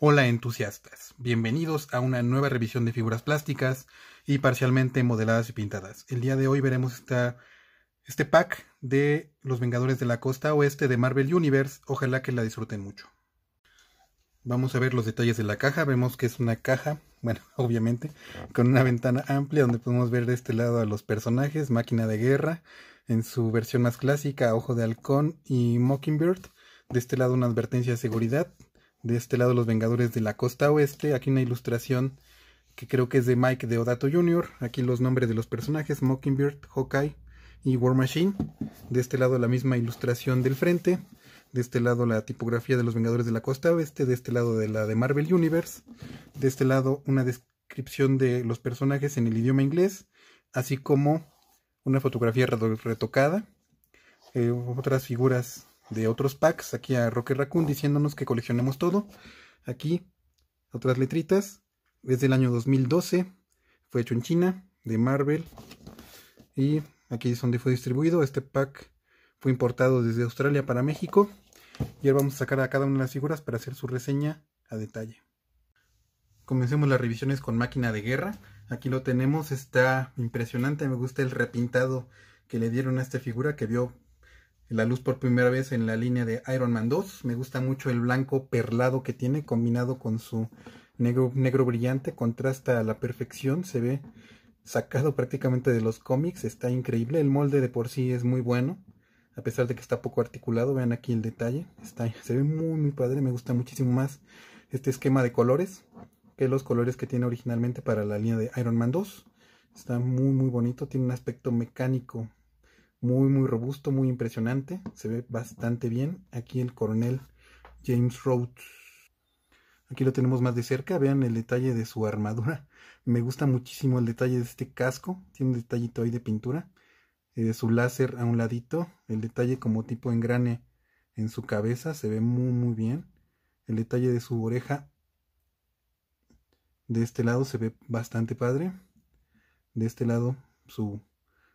Hola entusiastas, bienvenidos a una nueva revisión de figuras plásticas y parcialmente modeladas y pintadas. El día de hoy veremos este pack de los Vengadores de la Costa Oeste de Marvel Universe, ojalá que la disfruten mucho. Vamos a ver los detalles de la caja, vemos que es una caja, bueno, obviamente, con una ventana amplia donde podemos ver de este lado a los personajes, máquina de guerra, en su versión más clásica, Ojo de Halcón y Mockingbird. De este lado una advertencia de seguridad, de este lado los Vengadores de la Costa Oeste. Aquí una ilustración que creo que es de Mike Deodato Jr. Aquí los nombres de los personajes, Mockingbird, Hawkeye y War Machine. De este lado la misma ilustración del frente. De este lado la tipografía de los Vengadores de la Costa Oeste. De este lado de la de Marvel Universe. De este lado una descripción de los personajes en el idioma inglés. Así como una fotografía retocada. Eh, otras figuras de otros packs aquí a Rocker Raccoon diciéndonos que coleccionemos todo. Aquí, otras letritas. desde el año 2012. Fue hecho en China, de Marvel. Y aquí es donde fue distribuido. Este pack fue importado desde Australia para México. Y ahora vamos a sacar a cada una de las figuras para hacer su reseña a detalle. Comencemos las revisiones con máquina de guerra. Aquí lo tenemos, está impresionante, me gusta el repintado que le dieron a esta figura que vio la luz por primera vez en la línea de Iron Man 2. Me gusta mucho el blanco perlado que tiene combinado con su negro, negro brillante. Contrasta a la perfección, se ve sacado prácticamente de los cómics. Está increíble, el molde de por sí es muy bueno. A pesar de que está poco articulado, vean aquí el detalle. Está, se ve muy, muy padre, me gusta muchísimo más este esquema de colores que los colores que tiene originalmente para la línea de Iron Man 2. Está muy, muy bonito, tiene un aspecto mecánico muy muy robusto, muy impresionante, se ve bastante bien. Aquí el coronel James Rhodes. Aquí lo tenemos más de cerca, vean el detalle de su armadura. Me gusta muchísimo el detalle de este casco, tiene un detallito ahí de pintura. de eh, su láser a un ladito, el detalle como tipo engrane en su cabeza, se ve muy muy bien. El detalle de su oreja de este lado se ve bastante padre. De este lado su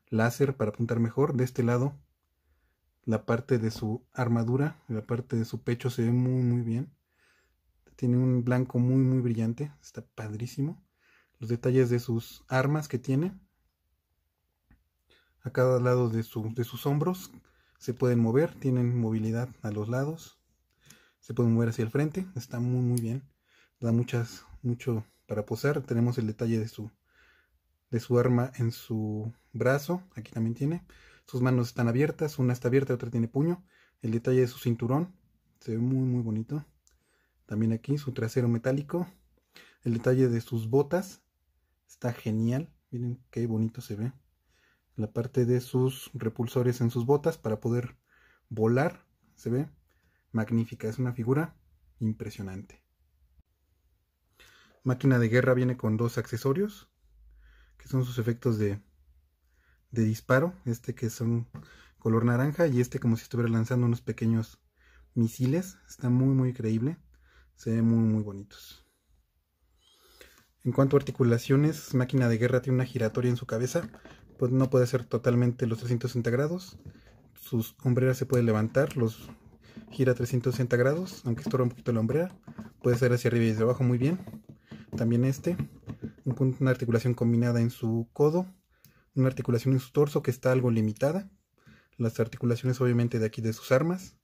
láser para apuntar mejor. De este lado, la parte de su armadura, la parte de su pecho se ve muy, muy bien. Tiene un blanco muy, muy brillante. Está padrísimo. Los detalles de sus armas que tiene. A cada lado de, de sus hombros se pueden mover. Tienen movilidad a los lados. Se pueden mover hacia el frente. Está muy, muy bien. Da muchas, mucho para posar. Tenemos el detalle de su de su arma en su brazo, aquí también tiene. Sus manos están abiertas, una está abierta, otra tiene puño. El detalle de su cinturón se ve muy muy bonito. También aquí su trasero metálico. El detalle de sus botas está genial. Miren qué bonito se ve. La parte de sus repulsores en sus botas para poder volar se ve magnífica. Es una figura impresionante. Máquina de guerra viene con dos accesorios que son sus efectos de, de disparo, este que son color naranja y este como si estuviera lanzando unos pequeños misiles, está muy muy creíble, se ven muy muy bonitos. En cuanto a articulaciones, máquina de guerra tiene una giratoria en su cabeza, pues no puede ser totalmente los 360 grados, sus hombreras se puede levantar, los gira 360 grados, aunque estorba un poquito la hombrera, puede ser hacia arriba y hacia abajo muy bien, también este, una articulación combinada en su codo, una articulación en su torso que está algo limitada, las articulaciones obviamente de aquí de sus armas,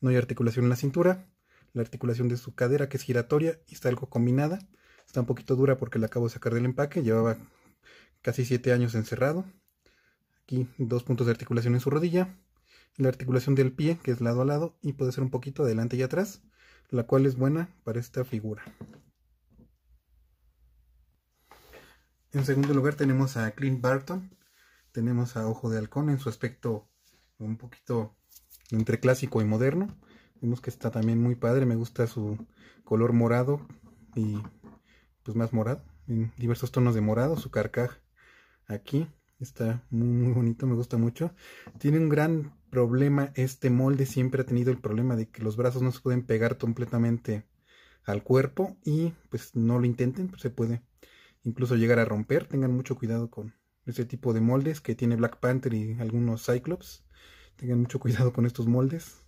no hay articulación en la cintura, la articulación de su cadera que es giratoria y está algo combinada, está un poquito dura porque la acabo de sacar del empaque, llevaba casi 7 años encerrado, aquí dos puntos de articulación en su rodilla, la articulación del pie que es lado a lado y puede ser un poquito adelante y atrás, la cual es buena para esta figura. En segundo lugar tenemos a Clint Barton, tenemos a Ojo de Halcón en su aspecto un poquito entre clásico y moderno. Vemos que está también muy padre, me gusta su color morado y pues más morado, en diversos tonos de morado, su carcaj aquí está muy, muy bonito, me gusta mucho. Tiene un gran problema este molde, siempre ha tenido el problema de que los brazos no se pueden pegar completamente al cuerpo y pues no lo intenten, pues, se puede incluso llegar a romper. Tengan mucho cuidado con ese tipo de moldes que tiene Black Panther y algunos Cyclops. Tengan mucho cuidado con estos moldes.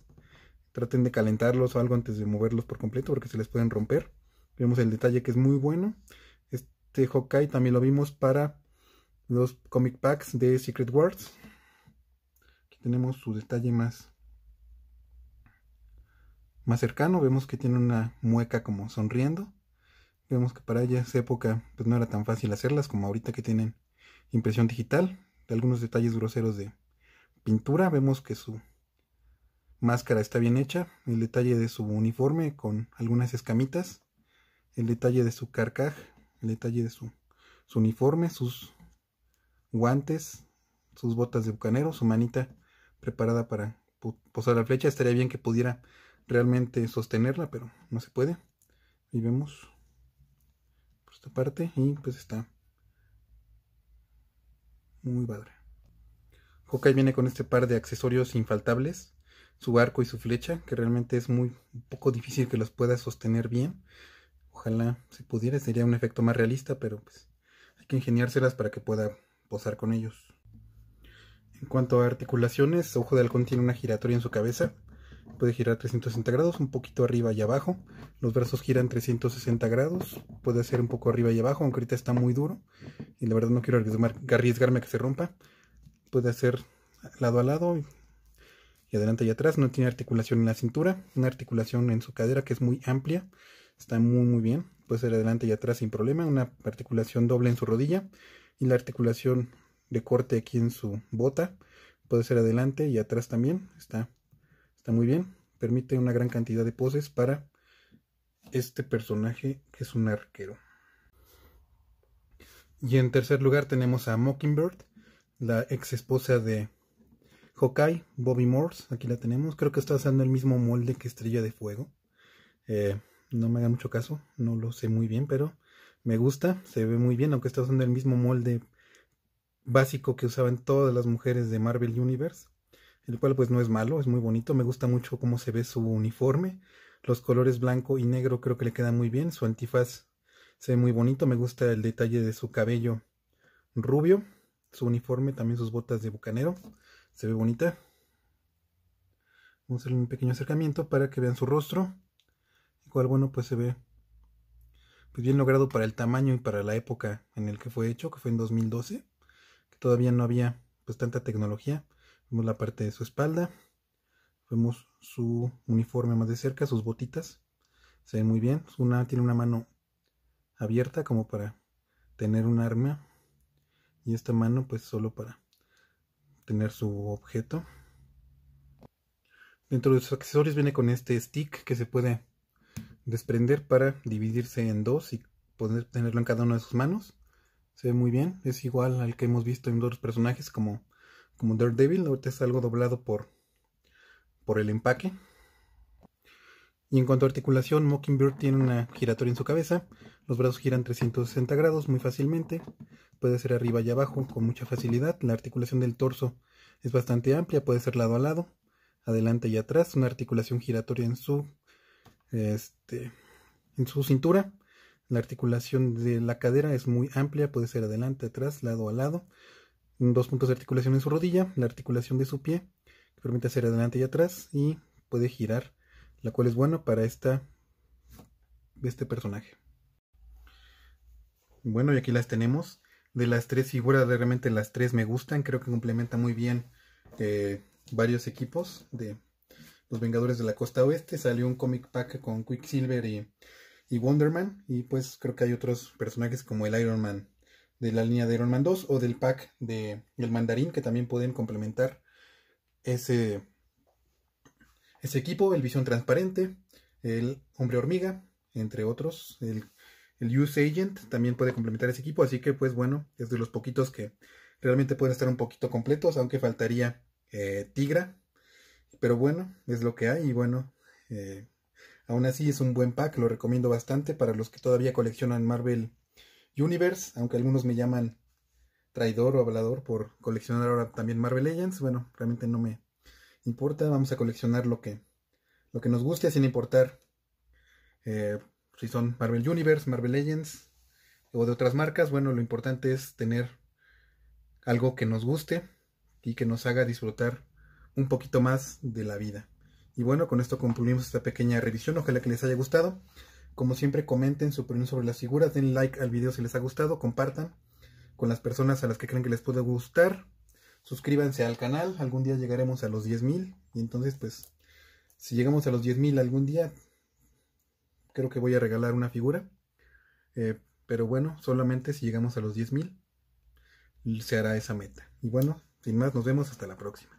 Traten de calentarlos o algo antes de moverlos por completo porque se les pueden romper. Vemos el detalle que es muy bueno. Este Hawkeye también lo vimos para los comic packs de Secret Wars. Aquí tenemos su detalle más, más cercano. Vemos que tiene una mueca como sonriendo Vemos que para ella esa época pues no era tan fácil hacerlas como ahorita que tienen impresión digital, de algunos detalles groseros de pintura, vemos que su máscara está bien hecha, el detalle de su uniforme con algunas escamitas, el detalle de su carcaj, el detalle de su, su uniforme, sus guantes, sus botas de bucanero, su manita preparada para posar la flecha. Estaría bien que pudiera realmente sostenerla, pero no se puede. Y vemos esta parte y pues está muy padre. Hawkeye viene con este par de accesorios infaltables, su arco y su flecha, que realmente es muy un poco difícil que los pueda sostener bien. Ojalá se pudiera, sería un efecto más realista, pero pues hay que ingeniárselas para que pueda posar con ellos. En cuanto a articulaciones, Ojo de Halcón tiene una giratoria en su cabeza, puede girar 360 grados, un poquito arriba y abajo. Los brazos giran 360 grados, puede ser un poco arriba y abajo, aunque ahorita está muy duro. Y la verdad no quiero arriesgarme a que se rompa. Puede ser lado a lado y adelante y atrás. No tiene articulación en la cintura, una articulación en su cadera que es muy amplia. Está muy muy bien. Puede ser adelante y atrás sin problema. Una articulación doble en su rodilla y la articulación de corte aquí en su bota. Puede ser adelante y atrás también. Está muy bien. Permite una gran cantidad de poses para este personaje que es un arquero. Y en tercer lugar tenemos a Mockingbird, la ex esposa de Hawkeye, Bobby Morse. Aquí la tenemos. Creo que está usando el mismo molde que Estrella de Fuego. Eh, no me haga mucho caso, no lo sé muy bien, pero me gusta. Se ve muy bien, aunque está usando el mismo molde básico que usaban todas las mujeres de Marvel Universe el cual pues no es malo, es muy bonito, me gusta mucho cómo se ve su uniforme, los colores blanco y negro creo que le quedan muy bien, su antifaz se ve muy bonito, me gusta el detalle de su cabello rubio, su uniforme, también sus botas de bucanero, se ve bonita. Vamos a hacer un pequeño acercamiento para que vean su rostro, igual cual bueno pues se ve pues bien logrado para el tamaño y para la época en el que fue hecho, que fue en 2012, que todavía no había pues tanta tecnología. Vemos la parte de su espalda. Vemos su uniforme más de cerca, sus botitas. Se ve muy bien. Una tiene una mano abierta como para tener un arma. Y esta mano pues solo para tener su objeto. Dentro de sus accesorios viene con este stick que se puede desprender para dividirse en dos y poder tenerlo en cada una de sus manos. Se ve muy bien, es igual al que hemos visto en otros personajes como como Daredevil, ahorita es algo doblado por, por el empaque. Y en cuanto a articulación, Mockingbird tiene una giratoria en su cabeza, los brazos giran 360 grados muy fácilmente, puede ser arriba y abajo con mucha facilidad, la articulación del torso es bastante amplia, puede ser lado a lado, adelante y atrás, una articulación giratoria en su, este, en su cintura, la articulación de la cadera es muy amplia, puede ser adelante, atrás, lado a lado, dos puntos de articulación en su rodilla, la articulación de su pie, que permite hacer adelante y atrás y puede girar, la cual es bueno para esta, este personaje. Bueno, y aquí las tenemos. De las tres figuras, realmente las tres me gustan. Creo que complementa muy bien eh, varios equipos de los Vengadores de la Costa Oeste. Salió un comic pack con Quicksilver y, y Wonderman. Y pues creo que hay otros personajes como el Iron Man de la línea de Iron Man 2 o del pack de mandarín que también pueden complementar ese, ese equipo, el visión transparente, el hombre hormiga, entre otros, el, el use agent también puede complementar ese equipo, así que pues bueno, es de los poquitos que realmente pueden estar un poquito completos, aunque faltaría eh, tigra, pero bueno, es lo que hay y bueno, eh, aún así es un buen pack, lo recomiendo bastante para los que todavía coleccionan Marvel Universe, aunque algunos me llaman traidor o hablador por coleccionar ahora también Marvel Legends. Bueno, realmente no me importa, vamos a coleccionar lo que, lo que nos guste sin importar eh, si son Marvel Universe, Marvel Legends o de otras marcas. Bueno, lo importante es tener algo que nos guste y que nos haga disfrutar un poquito más de la vida. Y bueno, con esto concluimos esta pequeña revisión. Ojalá que les haya gustado. Como siempre, comenten su opinión sobre las figuras, den like al video si les ha gustado, compartan con las personas a las que creen que les puede gustar. Suscríbanse al canal, algún día llegaremos a los 10.000 y entonces pues si llegamos a los 10.000 algún día creo que voy a regalar una figura. Eh, pero bueno, solamente si llegamos a los 10.000 se hará esa meta. Y bueno, sin más, nos vemos hasta la próxima.